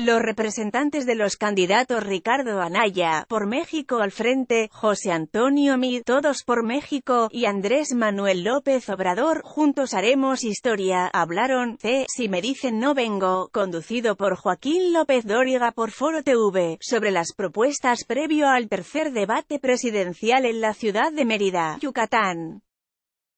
Los representantes de los candidatos Ricardo Anaya, por México al frente, José Antonio Mid, todos por México, y Andrés Manuel López Obrador, juntos haremos historia, hablaron, C, si me dicen no vengo, conducido por Joaquín López Dóriga por Foro TV, sobre las propuestas previo al tercer debate presidencial en la ciudad de Mérida, Yucatán.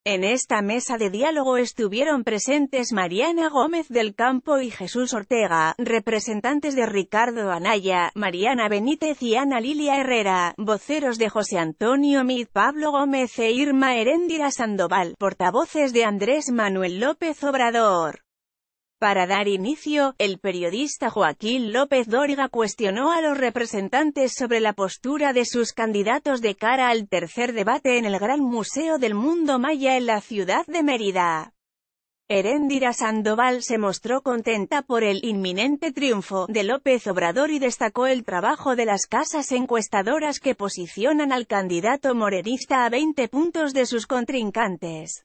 En esta mesa de diálogo estuvieron presentes Mariana Gómez del Campo y Jesús Ortega, representantes de Ricardo Anaya, Mariana Benítez y Ana Lilia Herrera, voceros de José Antonio Mid, Pablo Gómez e Irma Heréndira Sandoval, portavoces de Andrés Manuel López Obrador. Para dar inicio, el periodista Joaquín López Dóriga cuestionó a los representantes sobre la postura de sus candidatos de cara al tercer debate en el Gran Museo del Mundo Maya en la ciudad de Mérida. Heréndira Sandoval se mostró contenta por el inminente triunfo de López Obrador y destacó el trabajo de las casas encuestadoras que posicionan al candidato morenista a 20 puntos de sus contrincantes.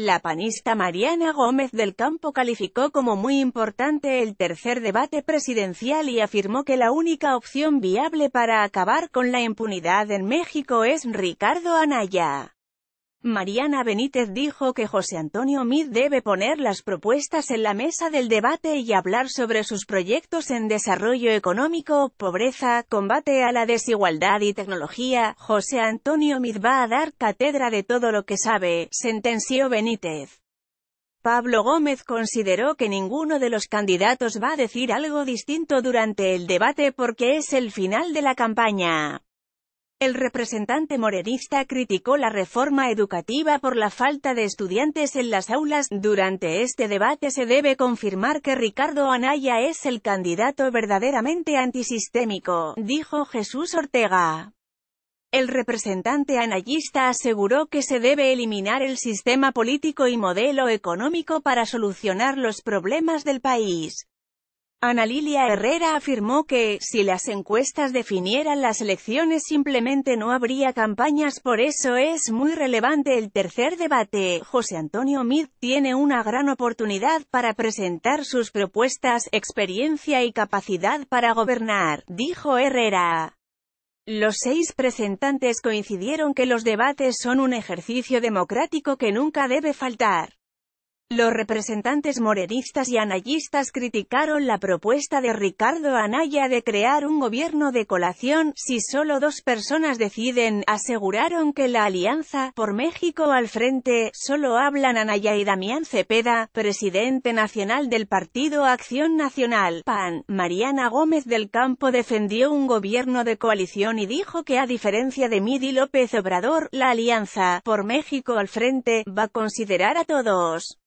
La panista Mariana Gómez del Campo calificó como muy importante el tercer debate presidencial y afirmó que la única opción viable para acabar con la impunidad en México es Ricardo Anaya. Mariana Benítez dijo que José Antonio Mid debe poner las propuestas en la mesa del debate y hablar sobre sus proyectos en desarrollo económico, pobreza, combate a la desigualdad y tecnología. José Antonio Mid va a dar cátedra de todo lo que sabe, sentenció Benítez. Pablo Gómez consideró que ninguno de los candidatos va a decir algo distinto durante el debate porque es el final de la campaña. El representante morenista criticó la reforma educativa por la falta de estudiantes en las aulas. Durante este debate se debe confirmar que Ricardo Anaya es el candidato verdaderamente antisistémico, dijo Jesús Ortega. El representante anayista aseguró que se debe eliminar el sistema político y modelo económico para solucionar los problemas del país. Ana Lilia Herrera afirmó que, si las encuestas definieran las elecciones simplemente no habría campañas por eso es muy relevante el tercer debate. José Antonio Mid tiene una gran oportunidad para presentar sus propuestas, experiencia y capacidad para gobernar, dijo Herrera. Los seis presentantes coincidieron que los debates son un ejercicio democrático que nunca debe faltar. Los representantes morenistas y anayistas criticaron la propuesta de Ricardo Anaya de crear un gobierno de colación, si solo dos personas deciden, aseguraron que la alianza, por México al frente, solo hablan Anaya y Damián Cepeda, presidente nacional del Partido Acción Nacional, PAN, Mariana Gómez del Campo defendió un gobierno de coalición y dijo que a diferencia de Midi López Obrador, la alianza, por México al frente, va a considerar a todos.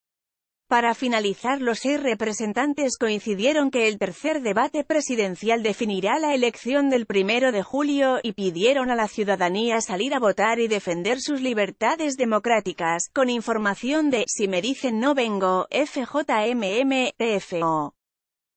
Para finalizar los seis representantes coincidieron que el tercer debate presidencial definirá la elección del primero de julio, y pidieron a la ciudadanía salir a votar y defender sus libertades democráticas, con información de «Si me dicen no vengo», FJMM,